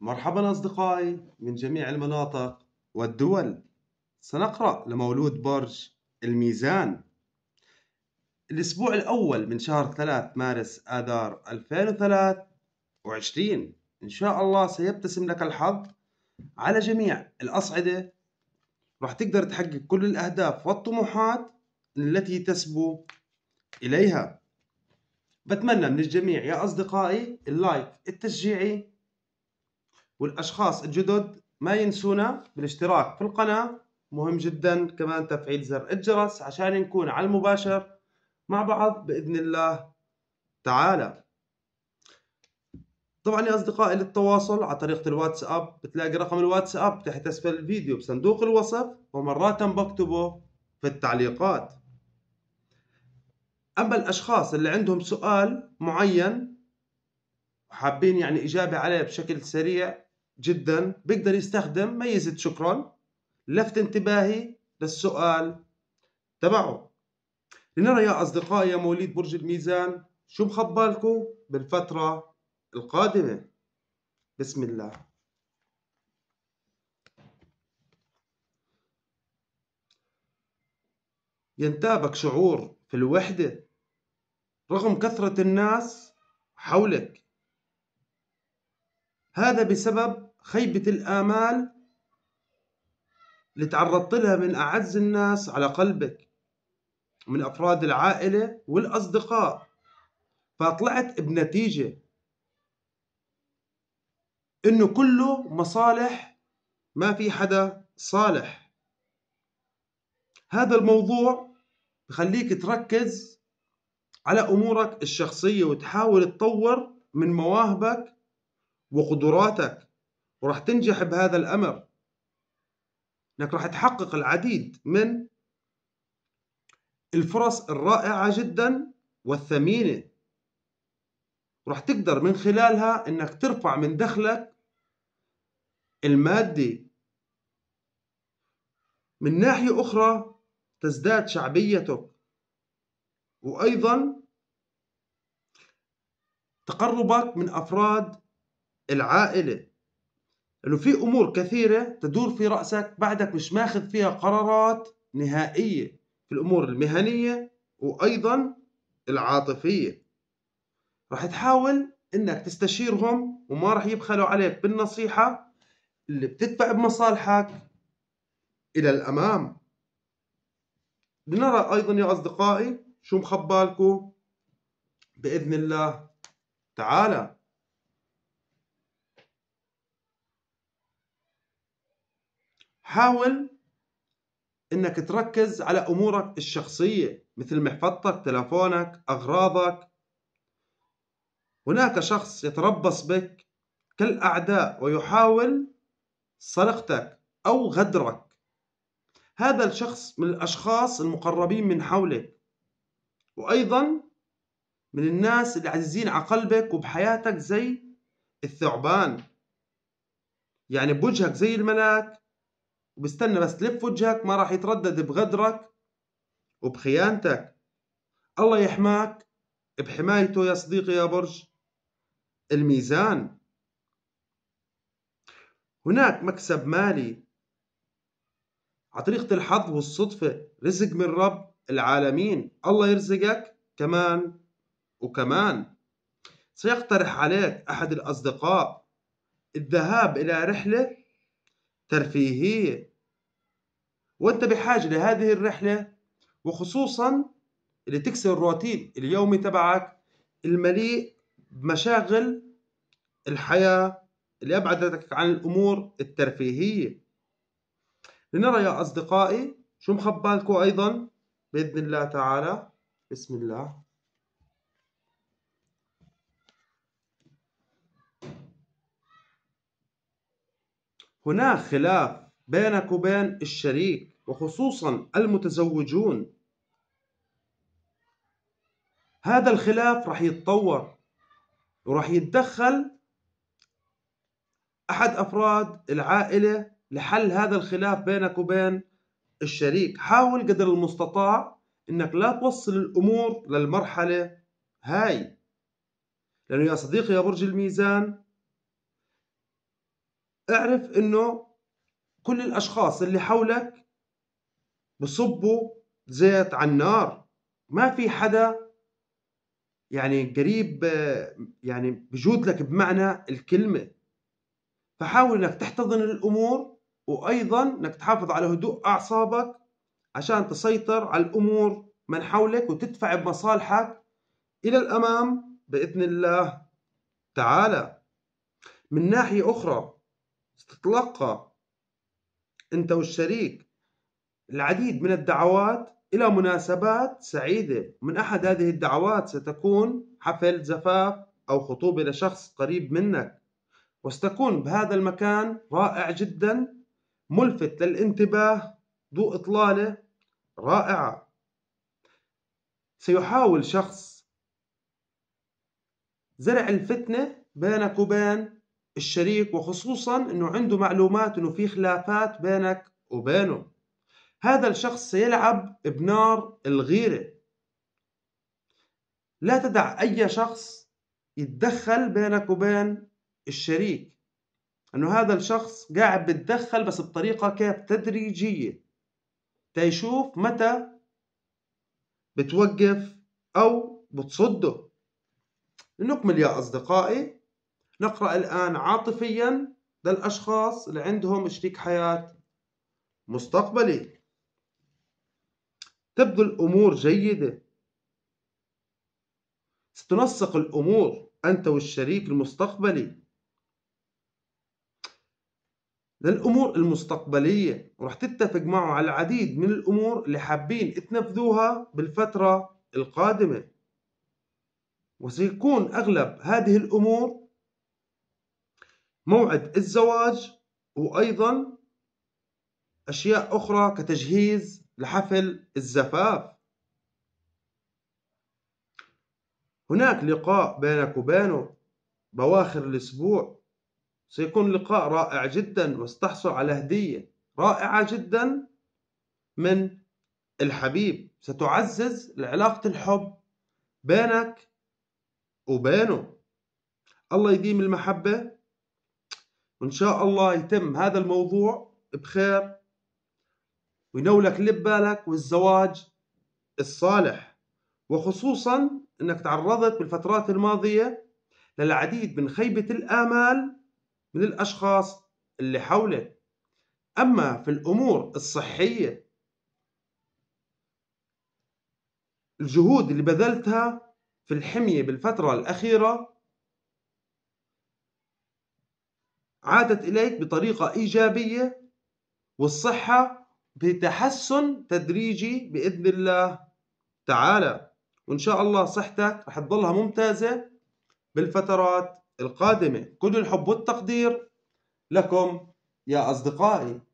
مرحبا أصدقائي من جميع المناطق والدول سنقرأ لمولود برج الميزان الأسبوع الأول من شهر 3 مارس آذار 2023 إن شاء الله سيبتسم لك الحظ على جميع الأصعدة راح تقدر تحقق كل الأهداف والطموحات التي تسبو إليها بتمنى من الجميع يا أصدقائي اللايك التشجيعي والأشخاص الجدد ما ينسونا بالاشتراك في القناة مهم جدا كمان تفعيل زر الجرس عشان نكون على المباشر مع بعض بإذن الله تعالى طبعا يا أصدقائي للتواصل على طريقة الواتساب بتلاقي رقم الواتساب تحت أسفل الفيديو بصندوق الوصف ومرات بكتبه في التعليقات أما الأشخاص اللي عندهم سؤال معين وحابين يعني إجابة عليه بشكل سريع جدا بيقدر يستخدم ميزة شكرا لفت انتباهي للسؤال تبعه لنرى يا أصدقائي يا مواليد برج الميزان شو بخبالكم بالفترة القادمة بسم الله ينتابك شعور في الوحدة رغم كثرة الناس حولك هذا بسبب خيبة الآمال اللي تعرضت لها من أعز الناس على قلبك من أفراد العائلة والأصدقاء فطلعت بنتيجة إنه كله مصالح ما في حدا صالح هذا الموضوع بخليك تركز على أمورك الشخصية وتحاول تطور من مواهبك وقدراتك وراح تنجح بهذا الأمر أنك راح تحقق العديد من الفرص الرائعة جدا والثمينة راح تقدر من خلالها أنك ترفع من دخلك المادي من ناحية أخرى تزداد شعبيتك وأيضا تقربك من أفراد العائلة انه في امور كثيره تدور في راسك بعدك مش ماخذ فيها قرارات نهائيه في الامور المهنيه وايضا العاطفيه راح تحاول انك تستشيرهم وما راح يبخلوا عليك بالنصيحه اللي بتدفع بمصالحك الى الامام بنرى ايضا يا اصدقائي شو مخبالكم باذن الله تعالى حاول انك تركز على امورك الشخصيه مثل محفظتك تلفونك اغراضك هناك شخص يتربص بك كالاعداء ويحاول سرقتك او غدرك هذا الشخص من الاشخاص المقربين من حولك وايضا من الناس العزيزين على قلبك وبحياتك زي الثعبان يعني بوجهك زي الملاك وبستنى بس تلف وجهك ما راح يتردد بغدرك وبخيانتك الله يحماك بحمايته يا صديقي يا برج الميزان هناك مكسب مالي على طريقة الحظ والصدفة رزق من رب العالمين الله يرزقك كمان وكمان سيقترح عليك أحد الأصدقاء الذهاب إلى رحلة ترفيهية وانت بحاجه لهذه الرحله وخصوصا اللي تكسر الروتين اليومي تبعك المليء بمشاغل الحياه اللي ابعدتك عن الامور الترفيهيه لنرى يا اصدقائي شو مخبالكو ايضا باذن الله تعالى بسم الله هناك خلاف بينك وبين الشريك وخصوصا المتزوجون هذا الخلاف راح يتطور وراح يتدخل أحد أفراد العائلة لحل هذا الخلاف بينك وبين الشريك حاول قدر المستطاع أنك لا توصل الأمور للمرحلة هاي لأنه يا صديقي يا برج الميزان اعرف أنه كل الأشخاص اللي حولك بصبوا زيت على النار ما في حدا يعني قريب يعني بجود لك بمعنى الكلمة فحاول انك تحتضن الامور وايضا انك تحافظ على هدوء اعصابك عشان تسيطر على الامور من حولك وتدفع بمصالحك الى الامام باذن الله تعالى من ناحية اخرى تتلقى أنت والشريك العديد من الدعوات إلى مناسبات سعيدة من أحد هذه الدعوات ستكون حفل زفاف أو خطوبة لشخص قريب منك وستكون بهذا المكان رائع جدا ملفت للانتباه ذو إطلالة رائعة سيحاول شخص زرع الفتنة بينك وبين الشريك وخصوصا انه عنده معلومات انه في خلافات بينك وبينه هذا الشخص سيلعب بنار الغيرة لا تدع اي شخص يتدخل بينك وبين الشريك انه هذا الشخص قاعد بتدخل بس بطريقة كيف تدريجية تيشوف متى بتوقف او بتصده نكمل يا اصدقائي نقرأ الآن عاطفيا للأشخاص اللي عندهم شريك حياة مستقبلي تبدو الأمور جيدة ستنسق الأمور أنت والشريك المستقبلي للأمور المستقبلية ورح تتفق معه على العديد من الأمور اللي حابين تنفذوها بالفترة القادمة وسيكون أغلب هذه الأمور موعد الزواج وأيضا أشياء أخرى كتجهيز لحفل الزفاف هناك لقاء بينك وبينه بواخر الأسبوع سيكون لقاء رائع جدا وستحصل على هدية رائعة جدا من الحبيب ستعزز علاقة الحب بينك وبينه الله يديم المحبة وإن شاء الله يتم هذا الموضوع بخير وينولك لب بالك والزواج الصالح وخصوصا أنك تعرضت بالفترات الماضية للعديد من خيبة الآمال من الأشخاص اللي حولك أما في الأمور الصحية الجهود اللي بذلتها في الحمية بالفترة الأخيرة عادت إليك بطريقة إيجابية والصحة بتحسن تدريجي بإذن الله تعالى وإن شاء الله صحتك رح تضلها ممتازة بالفترات القادمة كل الحب والتقدير لكم يا أصدقائي